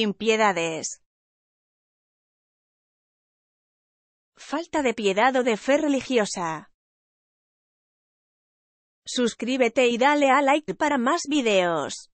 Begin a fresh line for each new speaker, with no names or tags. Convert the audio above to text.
impiedades. Falta de piedad o de fe religiosa. Suscríbete y dale a like para más videos.